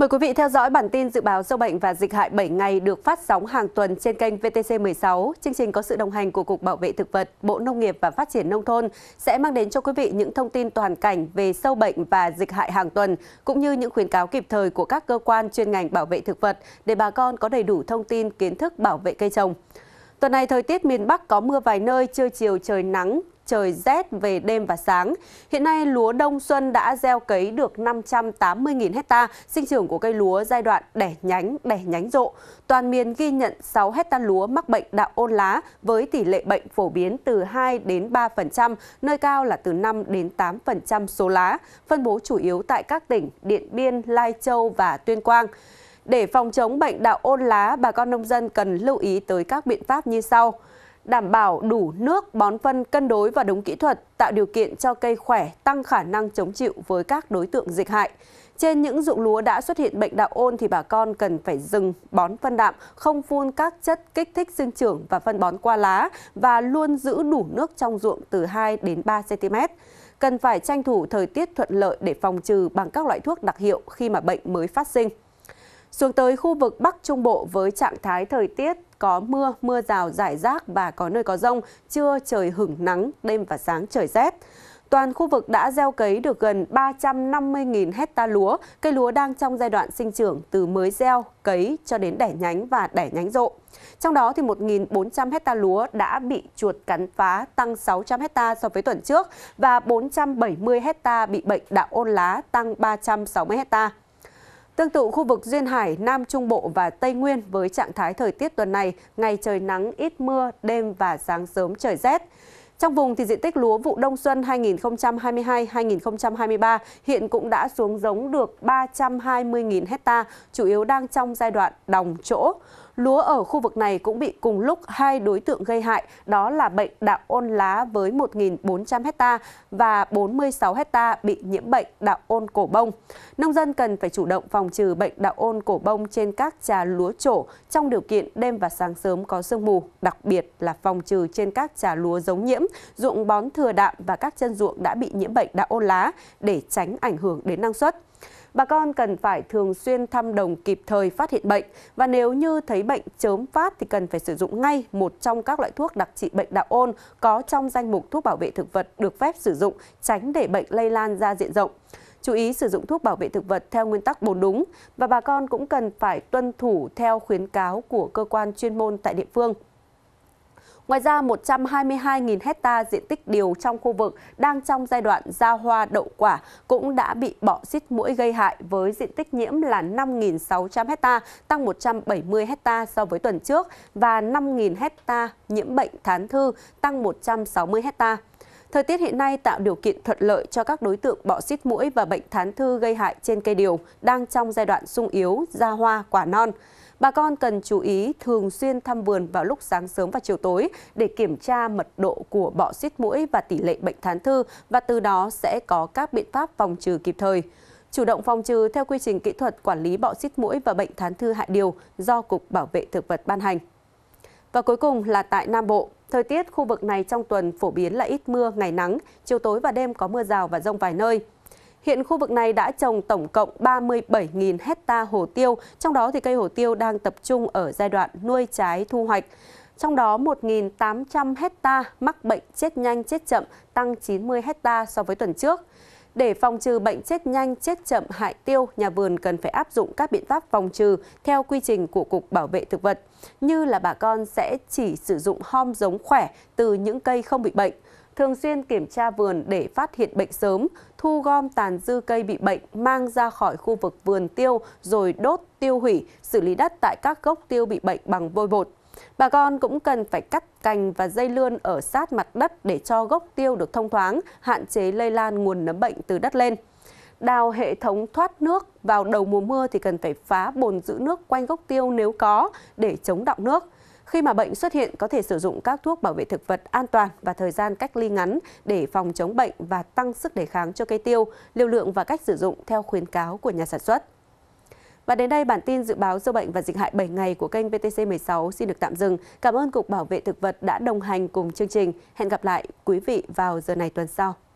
Mời quý vị theo dõi bản tin dự báo sâu bệnh và dịch hại 7 ngày được phát sóng hàng tuần trên kênh VTC16. Chương trình có sự đồng hành của Cục Bảo vệ Thực vật, Bộ Nông nghiệp và Phát triển Nông thôn sẽ mang đến cho quý vị những thông tin toàn cảnh về sâu bệnh và dịch hại hàng tuần, cũng như những khuyến cáo kịp thời của các cơ quan chuyên ngành bảo vệ thực vật để bà con có đầy đủ thông tin kiến thức bảo vệ cây trồng. Tuần này thời tiết miền Bắc có mưa vài nơi, trưa chiều trời nắng, trời rét về đêm và sáng. Hiện nay lúa đông xuân đã gieo cấy được 580.000 hecta, sinh trưởng của cây lúa giai đoạn đẻ nhánh, đẻ nhánh rộ. Toàn miền ghi nhận 6 hecta lúa mắc bệnh đạo ôn lá với tỷ lệ bệnh phổ biến từ 2 đến 3%, nơi cao là từ 5 đến 8% số lá, phân bố chủ yếu tại các tỉnh Điện Biên, Lai Châu và Tuyên Quang. Để phòng chống bệnh đạo ôn lá, bà con nông dân cần lưu ý tới các biện pháp như sau – đảm bảo đủ nước bón phân cân đối và đúng kỹ thuật tạo điều kiện cho cây khỏe tăng khả năng chống chịu với các đối tượng dịch hại. Trên những ruộng lúa đã xuất hiện bệnh đạo ôn thì bà con cần phải dừng bón phân đạm, không phun các chất kích thích sinh trưởng và phân bón qua lá và luôn giữ đủ nước trong ruộng từ 2 đến 3 cm. Cần phải tranh thủ thời tiết thuận lợi để phòng trừ bằng các loại thuốc đặc hiệu khi mà bệnh mới phát sinh. Xuống tới khu vực Bắc Trung Bộ với trạng thái thời tiết có mưa, mưa rào, rải rác và có nơi có rông, trưa trời hửng nắng, đêm và sáng trời rét. Toàn khu vực đã gieo cấy được gần 350.000 hecta lúa. Cây lúa đang trong giai đoạn sinh trưởng từ mới gieo, cấy cho đến đẻ nhánh và đẻ nhánh rộ. Trong đó thì 1.400 hecta lúa đã bị chuột cắn phá, tăng 600 hecta so với tuần trước và 470 hecta bị bệnh đạo ôn lá, tăng 360 hecta. Tương tự khu vực Duyên Hải, Nam Trung Bộ và Tây Nguyên với trạng thái thời tiết tuần này, ngày trời nắng, ít mưa, đêm và sáng sớm trời rét. Trong vùng thì diện tích lúa vụ đông xuân 2022-2023 hiện cũng đã xuống giống được 320.000 hecta, chủ yếu đang trong giai đoạn đồng chỗ. Lúa ở khu vực này cũng bị cùng lúc hai đối tượng gây hại, đó là bệnh đạo ôn lá với 1.400 hecta và 46 hecta bị nhiễm bệnh đạo ôn cổ bông. Nông dân cần phải chủ động phòng trừ bệnh đạo ôn cổ bông trên các trà lúa trổ trong điều kiện đêm và sáng sớm có sương mù, đặc biệt là phòng trừ trên các trà lúa giống nhiễm, ruộng bón thừa đạm và các chân ruộng đã bị nhiễm bệnh đạo ôn lá để tránh ảnh hưởng đến năng suất. Bà con cần phải thường xuyên thăm đồng kịp thời phát hiện bệnh và nếu như thấy bệnh chớm phát thì cần phải sử dụng ngay một trong các loại thuốc đặc trị bệnh đạo ôn có trong danh mục thuốc bảo vệ thực vật được phép sử dụng, tránh để bệnh lây lan ra diện rộng chú ý sử dụng thuốc bảo vệ thực vật theo nguyên tắc bốn đúng và bà con cũng cần phải tuân thủ theo khuyến cáo của cơ quan chuyên môn tại địa phương. Ngoài ra, 122.000 hecta diện tích điều trong khu vực đang trong giai đoạn ra hoa đậu quả cũng đã bị bọ xít mũi gây hại với diện tích nhiễm là 5.600 hecta, tăng 170 hecta so với tuần trước và 5.000 hecta nhiễm bệnh thán thư, tăng 160 hecta. Thời tiết hiện nay tạo điều kiện thuận lợi cho các đối tượng bọ xít mũi và bệnh thán thư gây hại trên cây điều đang trong giai đoạn sung yếu, ra hoa, quả non. Bà con cần chú ý thường xuyên thăm vườn vào lúc sáng sớm và chiều tối để kiểm tra mật độ của bọ xít mũi và tỷ lệ bệnh thán thư và từ đó sẽ có các biện pháp phòng trừ kịp thời. Chủ động phòng trừ theo quy trình kỹ thuật quản lý bọ xít mũi và bệnh thán thư hại điều do Cục Bảo vệ Thực vật ban hành. Và cuối cùng là tại Nam Bộ, Thời tiết khu vực này trong tuần phổ biến là ít mưa, ngày nắng, chiều tối và đêm có mưa rào và rông vài nơi. Hiện khu vực này đã trồng tổng cộng 37.000 hecta hồ tiêu, trong đó thì cây hồ tiêu đang tập trung ở giai đoạn nuôi trái thu hoạch. Trong đó 1.800 hecta mắc bệnh chết nhanh chết chậm, tăng 90 hecta so với tuần trước. Để phòng trừ bệnh chết nhanh chết chậm hại tiêu, nhà vườn cần phải áp dụng các biện pháp phòng trừ theo quy trình của Cục Bảo vệ Thực vật, như là bà con sẽ chỉ sử dụng hom giống khỏe từ những cây không bị bệnh thường xuyên kiểm tra vườn để phát hiện bệnh sớm, thu gom tàn dư cây bị bệnh mang ra khỏi khu vực vườn tiêu rồi đốt, tiêu hủy, xử lý đất tại các gốc tiêu bị bệnh bằng vôi bột. Bà con cũng cần phải cắt cành và dây lươn ở sát mặt đất để cho gốc tiêu được thông thoáng, hạn chế lây lan nguồn nấm bệnh từ đất lên đào hệ thống thoát nước vào đầu mùa mưa thì cần phải phá bồn giữ nước quanh gốc tiêu nếu có để chống đọng nước. Khi mà bệnh xuất hiện, có thể sử dụng các thuốc bảo vệ thực vật an toàn và thời gian cách ly ngắn để phòng chống bệnh và tăng sức đề kháng cho cây tiêu, liều lượng và cách sử dụng theo khuyến cáo của nhà sản xuất. Và đến đây bản tin dự báo sâu bệnh và dịch hại 7 ngày của kênh VTC16 xin được tạm dừng. Cảm ơn Cục Bảo vệ Thực vật đã đồng hành cùng chương trình. Hẹn gặp lại quý vị vào giờ này tuần sau.